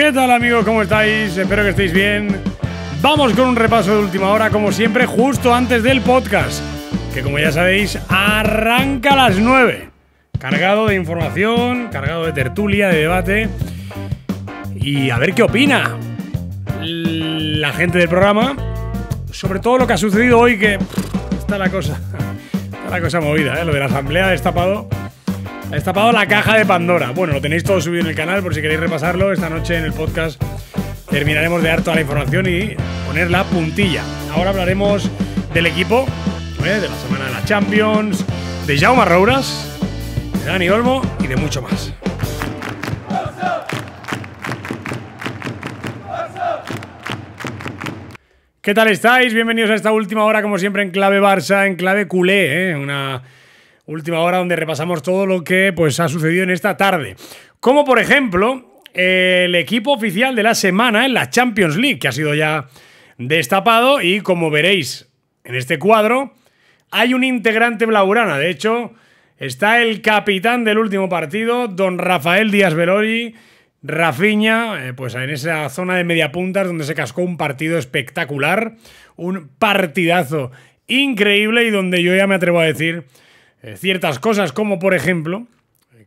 ¿Qué tal amigos? ¿Cómo estáis? Espero que estéis bien. Vamos con un repaso de última hora, como siempre, justo antes del podcast, que como ya sabéis, arranca a las 9. Cargado de información, cargado de tertulia, de debate. Y a ver qué opina la gente del programa sobre todo lo que ha sucedido hoy, que está la cosa, está la cosa movida, ¿eh? lo de la asamblea destapado ha destapado la caja de Pandora. Bueno, lo tenéis todo subido en el canal por si queréis repasarlo. Esta noche en el podcast terminaremos de dar toda la información y poner la puntilla. Ahora hablaremos del equipo, ¿eh? de la semana de la Champions, de Jaume Rouras, de Dani Olmo y de mucho más. ¿Qué tal estáis? Bienvenidos a esta última hora, como siempre, en clave Barça, en clave culé, ¿eh? una última hora donde repasamos todo lo que pues, ha sucedido en esta tarde. Como por ejemplo, el equipo oficial de la semana en la Champions League, que ha sido ya destapado y como veréis en este cuadro, hay un integrante Blaurana. De hecho, está el capitán del último partido, don Rafael Díaz Velori. Rafiña, eh, pues en esa zona de mediapuntas donde se cascó un partido espectacular, un partidazo increíble y donde yo ya me atrevo a decir eh, ciertas cosas, como por ejemplo,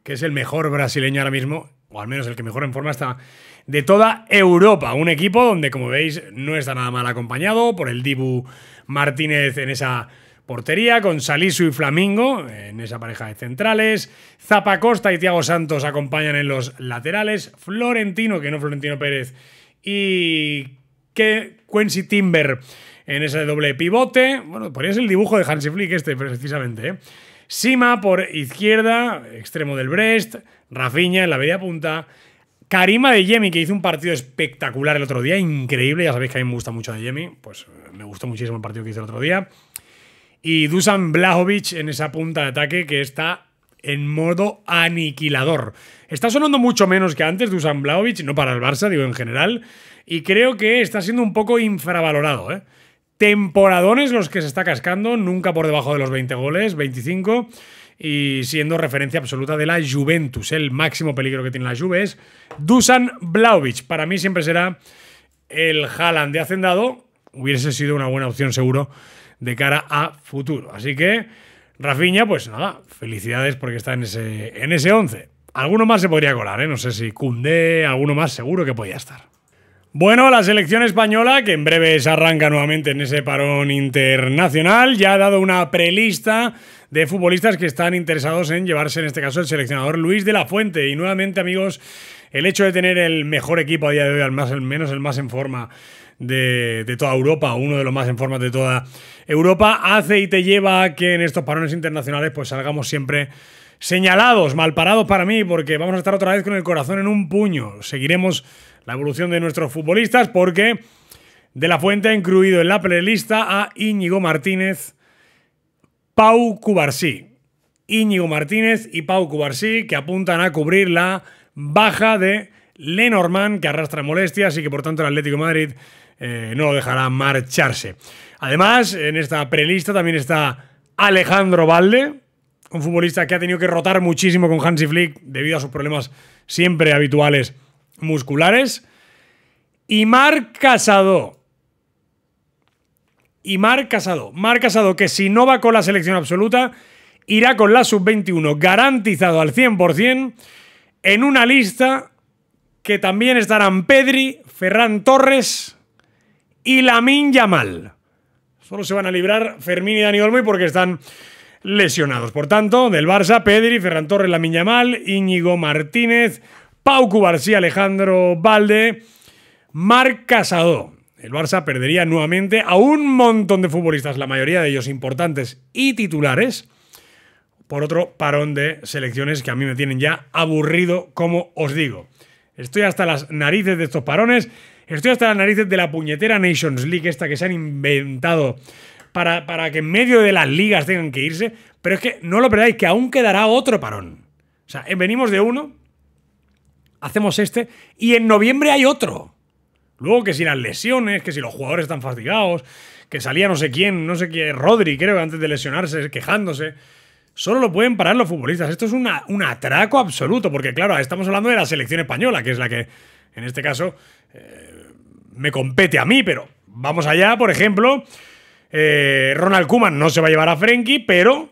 que es el mejor brasileño ahora mismo, o al menos el que mejor en forma está de toda Europa. Un equipo donde, como veis, no está nada mal acompañado por el Dibu Martínez en esa portería, con Salisu y Flamingo en esa pareja de centrales. Zapacosta y Thiago Santos acompañan en los laterales. Florentino, que no Florentino Pérez, y que Quincy Timber en ese doble pivote. Bueno, ponías el dibujo de Hansi Flick este precisamente, ¿eh? Sima por izquierda, extremo del Brest, Rafiña en la media punta, Karima de Yemi, que hizo un partido espectacular el otro día, increíble. Ya sabéis que a mí me gusta mucho de Yemi, pues eh, me gustó muchísimo el partido que hizo el otro día. Y Dusan Blahovic en esa punta de ataque que está en modo aniquilador. Está sonando mucho menos que antes Dusan Blahovic, no para el Barça, digo en general, y creo que está siendo un poco infravalorado, ¿eh? temporadones los que se está cascando, nunca por debajo de los 20 goles, 25, y siendo referencia absoluta de la Juventus. El máximo peligro que tiene la Juve es Dusan Blaovic. Para mí siempre será el Haaland de Hacendado. Hubiese sido una buena opción seguro de cara a futuro. Así que, Rafiña, pues nada, felicidades porque está en ese, en ese 11. Alguno más se podría colar, ¿eh? no sé si Cundé, alguno más seguro que podía estar. Bueno, la selección española, que en breve se arranca nuevamente en ese parón internacional, ya ha dado una prelista de futbolistas que están interesados en llevarse, en este caso, el seleccionador Luis de la Fuente. Y nuevamente, amigos, el hecho de tener el mejor equipo a día de hoy, al, menos el más en forma de, de, toda Europa, uno de los más en forma de toda Europa, hace y te lleva a que en estos parones internacionales pues salgamos siempre señalados, malparados para mí, porque vamos a estar otra vez con el corazón en un puño. Seguiremos la evolución de nuestros futbolistas, porque De La Fuente ha incluido en la prelista a Íñigo Martínez, Pau Cubarsí. Íñigo Martínez y Pau Cubarsí que apuntan a cubrir la baja de Lenormand, que arrastra molestias y que por tanto el Atlético Madrid eh, no lo dejará marcharse. Además, en esta prelista también está Alejandro Valde, un futbolista que ha tenido que rotar muchísimo con Hansi Flick debido a sus problemas siempre habituales musculares. Y Mar Casado. Y Mar Casado. Mar Casado, que si no va con la selección absoluta, irá con la sub-21 garantizado al 100% en una lista que también estarán Pedri, Ferran Torres y Lamin Yamal. Solo se van a librar Fermín y Dani Olmo porque están lesionados. Por tanto, del Barça, Pedri, Ferran Torres, Lamin Yamal, Íñigo Martínez, Pau García, Alejandro Valde, Marc Casado. El Barça perdería nuevamente a un montón de futbolistas, la mayoría de ellos importantes y titulares, por otro parón de selecciones que a mí me tienen ya aburrido, como os digo. Estoy hasta las narices de estos parones, estoy hasta las narices de la puñetera Nations League, esta que se han inventado para, para, que en medio de las ligas tengan que irse. Pero es que no lo perdáis, que aún quedará otro parón. O sea, eh, venimos de uno, hacemos este y en noviembre hay otro. Luego que si las lesiones, que si los jugadores están fatigados, que salía no sé quién, no sé quién, Rodri, creo, antes de lesionarse, quejándose. Solo lo pueden parar los futbolistas. Esto es un atraco absoluto, porque claro, estamos hablando de la selección española, que es la que, en este caso, eh, me compete a mí, pero vamos allá, por ejemplo, eh, Ronald Kuman no se va a llevar a Frenkie, pero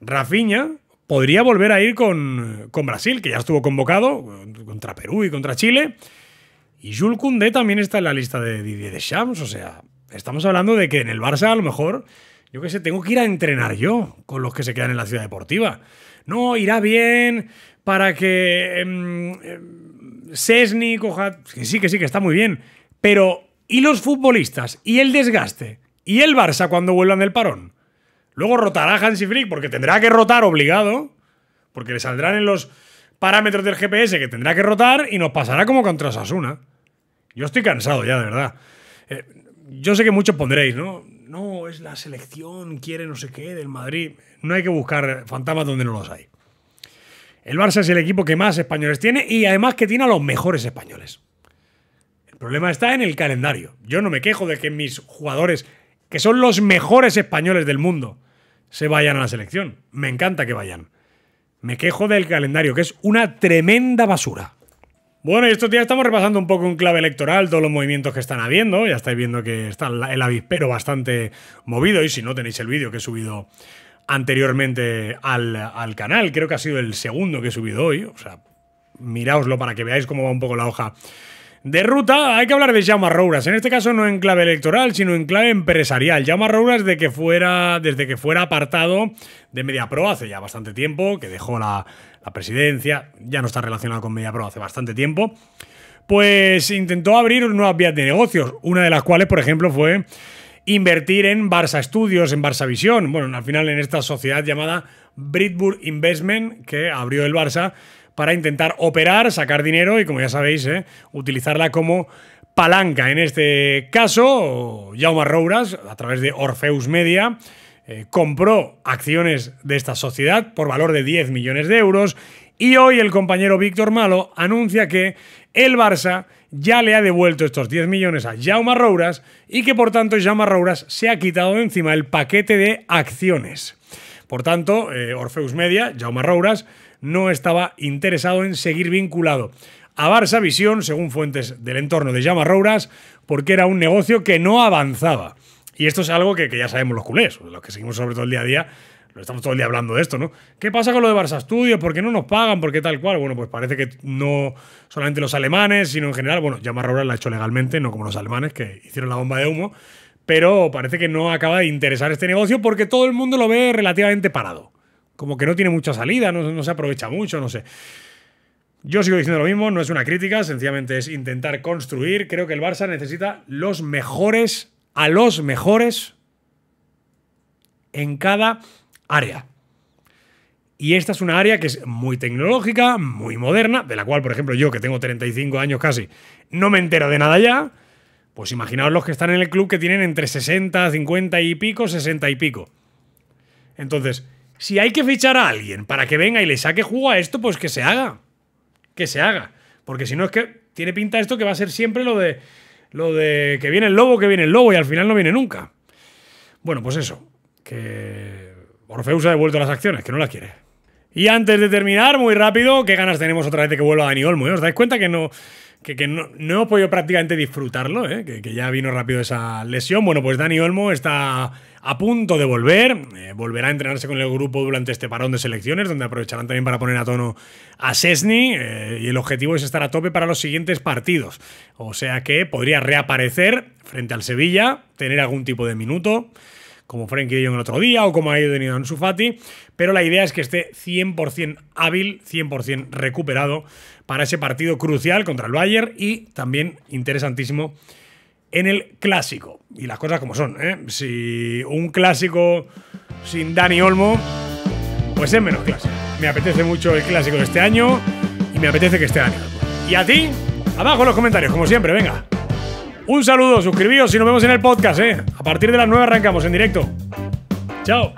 Rafiña podría volver a ir con, Brasil, que ya estuvo convocado, contra Perú y contra Chile. Y Jules Koundé también está en la lista de Didier champs, O sea, estamos hablando de que en el Barça a lo mejor, yo qué sé, tengo que ir a entrenar yo con los que se quedan en la ciudad deportiva. No, irá bien para que em, em, coja... sí, que sí, que está muy bien. Pero, ¿y los futbolistas? ¿Y el desgaste? ¿Y el Barça cuando vuelvan del parón? Luego rotará Hansi Frick porque tendrá que rotar obligado, porque le saldrán en los parámetros del GPS que tendrá que rotar y nos pasará como contra Sasuna. Yo estoy cansado ya, de verdad. Eh, yo sé que muchos pondréis, ¿no? No, es la selección, quiere no sé qué del Madrid. No hay que buscar fantasmas donde no los hay. El Barça es el equipo que más españoles tiene y además que tiene a los mejores españoles. El problema está en el calendario. Yo no me quejo de que mis jugadores que son los mejores españoles del mundo, se vayan a la selección. Me encanta que vayan. Me quejo del calendario, que es una tremenda basura. Bueno, y estos días estamos repasando un poco un clave electoral todos los movimientos que están habiendo. Ya estáis viendo que está el avispero bastante movido y si no tenéis el vídeo que he subido anteriormente al, al, canal, creo que ha sido el segundo que he subido hoy. O sea, miraoslo para que veáis cómo va un poco la hoja de ruta, hay que hablar de Jaume Rouras. En este caso no en clave electoral, sino en clave empresarial. Jaume Rouras de que fuera, desde que fuera apartado de MediaPro hace ya bastante tiempo, que dejó la, presidencia, ya no está relacionado con MediaPro hace bastante tiempo, pues intentó abrir nuevas vías de negocios, una de las cuales, por ejemplo, fue invertir en Barça Estudios, en Barça Visión, bueno, al final en esta sociedad llamada Britburg Investment que abrió el Barça para intentar operar, sacar dinero y, como ya sabéis, ¿eh? utilizarla como palanca. En este caso, Jaume Rouras, a través de Orfeus Media, eh, compró acciones de esta sociedad por valor de 10 millones de euros y hoy el compañero Víctor Malo anuncia que el Barça ya le ha devuelto estos 10 millones a Jaume Rouras y que por tanto Jaume Rouras se ha quitado encima el paquete de acciones. Por tanto, eh, Orfeus Media, Jaume Rouras, no estaba interesado en seguir vinculado a Barça Visión, según fuentes del entorno de Llama Rouras, porque era un negocio que no avanzaba. Y esto es algo que, ya sabemos los culés, los que seguimos sobre todo el día a día, lo estamos todo el día hablando de esto, ¿no? ¿Qué pasa con lo de Barça Studios? ¿Por qué no nos pagan? ¿Por qué tal cual? Bueno, pues parece que no solamente los alemanes, sino en general, bueno, Llama Rouras la ha hecho legalmente, no como los alemanes que hicieron la bomba de humo, pero parece que no acaba de interesar este negocio porque todo el mundo lo ve relativamente parado como que no tiene mucha salida, no, se aprovecha mucho, no sé. Yo sigo diciendo lo mismo, no es una crítica, sencillamente es intentar construir. Creo que el Barça necesita los mejores, a los mejores en cada área. Y esta es una área que es muy tecnológica, muy moderna, de la cual, por ejemplo, yo que tengo 35 años casi, no me entero de nada ya. Pues imaginaos los que están en el club que tienen entre 60, 50 y pico, 60 y pico. Entonces, si hay que fichar a alguien para que venga y le saque jugo a esto, pues que se haga. Que se haga. Porque si no es que tiene pinta esto que va a ser siempre lo de lo de que viene el lobo, que viene el lobo y al final no viene nunca. Bueno, pues eso, que Orfeus ha devuelto las acciones, que no las quiere. Y antes de terminar, muy rápido, qué ganas tenemos otra vez de que vuelva Dani Olmo. Eh? ¿Os dais cuenta que no, que, no, he podido prácticamente disfrutarlo, ¿eh? que, ya vino rápido esa lesión. Bueno, pues Dani Olmo está a punto de volver, eh, volverá a entrenarse con el grupo durante este parón de selecciones, donde aprovecharán también para poner a tono a Sesni, eh, y el objetivo es estar a tope para los siguientes partidos. O sea que podría reaparecer frente al Sevilla, tener algún tipo de minuto como Frankie de el otro día o como ha ido tenido su Fati, pero la idea es que esté 100% hábil, 100% recuperado para ese partido crucial contra el Bayern y también interesantísimo en el clásico. Y las cosas como son, ¿eh? Si un clásico sin Dani Olmo, pues es menos clásico. Me apetece mucho el clásico de este año y me apetece que esté Dani Y a ti, abajo en los comentarios, como siempre, venga. Un saludo, suscribíos y nos vemos en el podcast, ¿eh? A partir de las 9 arrancamos en directo. Chao.